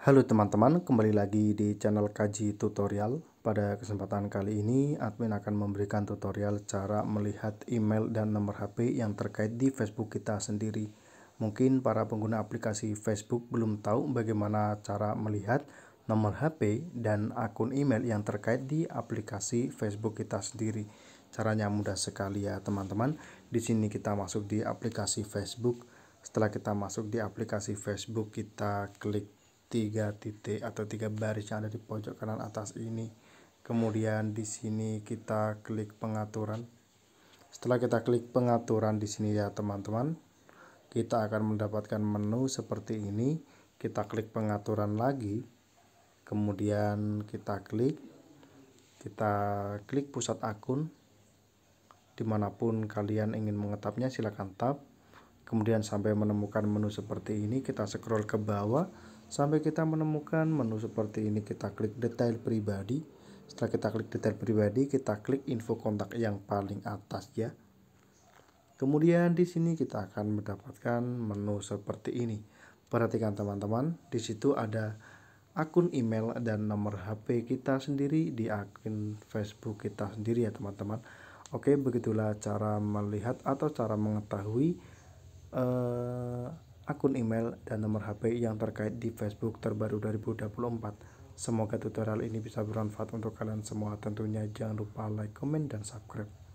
Halo teman-teman, kembali lagi di channel Kaji Tutorial. Pada kesempatan kali ini, admin akan memberikan tutorial cara melihat email dan nomor HP yang terkait di Facebook kita sendiri. Mungkin para pengguna aplikasi Facebook belum tahu bagaimana cara melihat nomor HP dan akun email yang terkait di aplikasi Facebook kita sendiri. Caranya mudah sekali ya teman-teman. Di sini kita masuk di aplikasi Facebook. Setelah kita masuk di aplikasi Facebook, kita klik tiga titik atau tiga baris yang ada di pojok kanan atas ini kemudian di sini kita klik pengaturan setelah kita klik pengaturan di sini ya teman-teman kita akan mendapatkan menu seperti ini kita klik pengaturan lagi kemudian kita klik kita klik pusat akun dimanapun kalian ingin mengetapnya silahkan tap kemudian sampai menemukan menu seperti ini kita scroll ke bawah sampai kita menemukan menu seperti ini kita klik detail pribadi setelah kita klik detail pribadi kita klik info kontak yang paling atas ya kemudian di sini kita akan mendapatkan menu seperti ini perhatikan teman-teman di situ ada akun email dan nomor HP kita sendiri di akun Facebook kita sendiri ya teman-teman. Oke, begitulah cara melihat atau cara mengetahui eh, akun email, dan nomor HP yang terkait di Facebook terbaru 2024. Semoga tutorial ini bisa bermanfaat untuk kalian semua. Tentunya jangan lupa like, komen dan subscribe.